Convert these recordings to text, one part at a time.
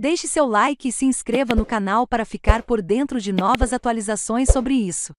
Deixe seu like e se inscreva no canal para ficar por dentro de novas atualizações sobre isso.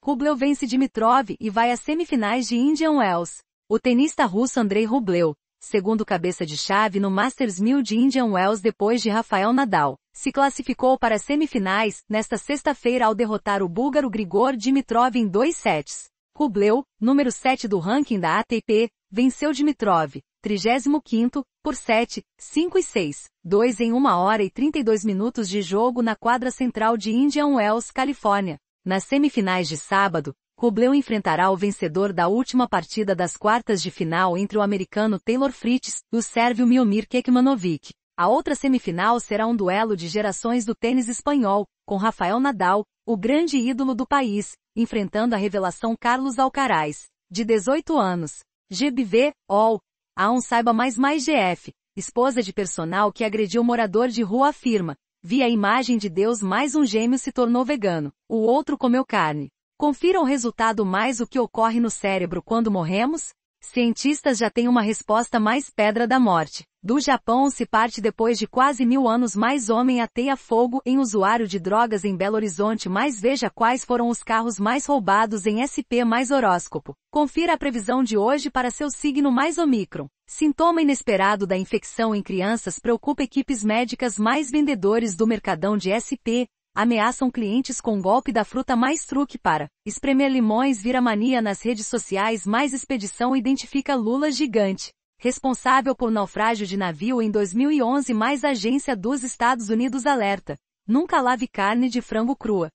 Rublev vence Dimitrov e vai às semifinais de Indian Wells. O tenista russo Andrei Rublev, segundo cabeça de chave no Masters 1000 de Indian Wells depois de Rafael Nadal, se classificou para as semifinais nesta sexta-feira ao derrotar o búlgaro Grigor Dimitrov em dois sets. Rublev, número 7 do ranking da ATP, venceu Dimitrov, 35, por 7, 5 e 6, 2 em 1 hora e 32 minutos de jogo na quadra central de Indian Wells, Califórnia. Nas semifinais de sábado, Cobleu enfrentará o vencedor da última partida das quartas de final entre o americano Taylor Fritz e o sérvio Miomir Kekmanovic. A outra semifinal será um duelo de gerações do tênis espanhol, com Rafael Nadal, o grande ídolo do país, enfrentando a revelação Carlos Alcaraz, de 18 anos. GBV, All, um saiba mais mais GF, esposa de personal que agrediu morador de rua afirma, vi a imagem de Deus mais um gêmeo se tornou vegano, o outro comeu carne. Confira o resultado mais o que ocorre no cérebro quando morremos? Cientistas já têm uma resposta mais pedra da morte. Do Japão se parte depois de quase mil anos mais homem ateia fogo em usuário de drogas em Belo Horizonte mais veja quais foram os carros mais roubados em SP mais horóscopo. Confira a previsão de hoje para seu signo mais Omicron. Sintoma inesperado da infecção em crianças preocupa equipes médicas mais vendedores do mercadão de SP, ameaçam clientes com golpe da fruta mais truque para espremer limões vira mania nas redes sociais mais expedição identifica Lula gigante responsável por naufrágio de navio em 2011 mais agência dos Estados Unidos alerta. Nunca lave carne de frango crua.